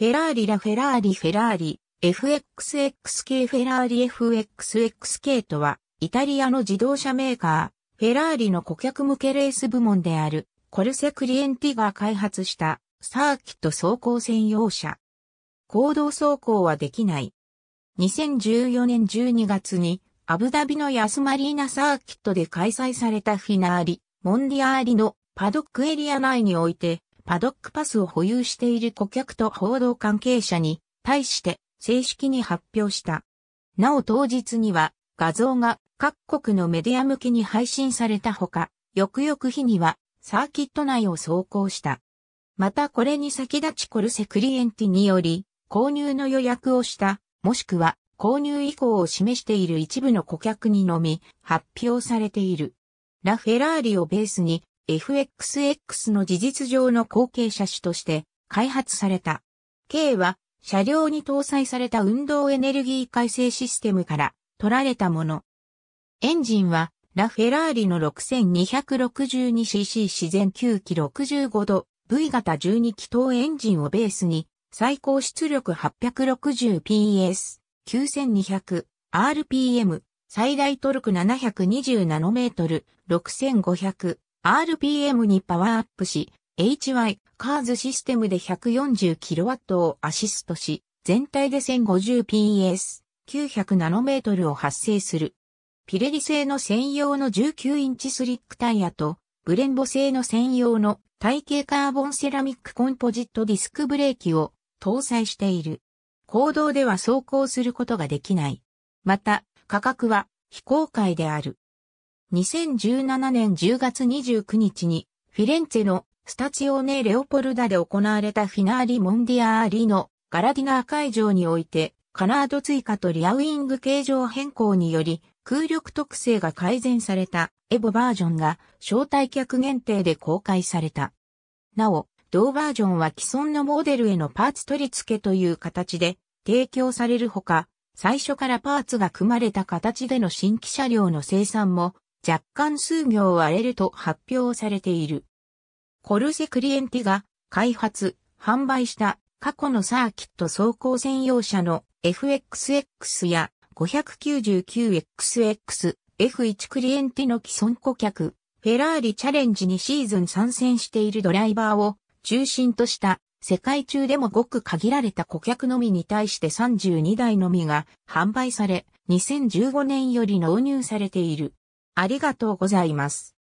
フェラーリラフェラーリフェラーリ、FXXK フェラーリ FXXK とは、イタリアの自動車メーカー、フェラーリの顧客向けレース部門である、コルセクリエンティが開発した、サーキット走行専用車。行動走行はできない。2014年12月に、アブダビのヤスマリーナサーキットで開催されたフィナーリ、モンディアーリのパドックエリア内において、パドックパスを保有している顧客と報道関係者に対して正式に発表した。なお当日には画像が各国のメディア向けに配信されたほか、翌々日にはサーキット内を走行した。またこれに先立ちコルセクリエンティにより購入の予約をした、もしくは購入意向を示している一部の顧客にのみ発表されている。ラ・フェラーリをベースに FXX の事実上の後継車種として開発された。K は車両に搭載された運動エネルギー改正システムから取られたもの。エンジンはラフェラーリの 6262cc 自然9機65度 V 型12気筒エンジンをベースに最高出力 860PS、9200rpm、最大トルク720ナノメートル、6500 RPM にパワーアップし、HY カーズシステムで 140kW をアシストし、全体で 1050PS、9 0 0トルを発生する。ピレリ製の専用の19インチスリックタイヤと、ブレンボ製の専用の体型カーボンセラミックコンポジットディスクブレーキを搭載している。公道では走行することができない。また、価格は非公開である。2017年10月29日にフィレンツェのスタチオネ・レオポルダで行われたフィナーリ・モンディアーリのガラディナー会場においてカラード追加とリアウィング形状変更により空力特性が改善されたエボバージョンが招待客限定で公開された。なお、同バージョンは既存のモデルへのパーツ取り付けという形で提供されるほか、最初からパーツが組まれた形での新規車両の生産も若干数行割れると発表されている。コルセクリエンティが開発、販売した過去のサーキット走行専用車の FXX や 599XX、F1 クリエンティの既存顧客、フェラーリチャレンジにシーズン参戦しているドライバーを中心とした世界中でもごく限られた顧客のみに対して32台のみが販売され、2015年より納入されている。ありがとうございます。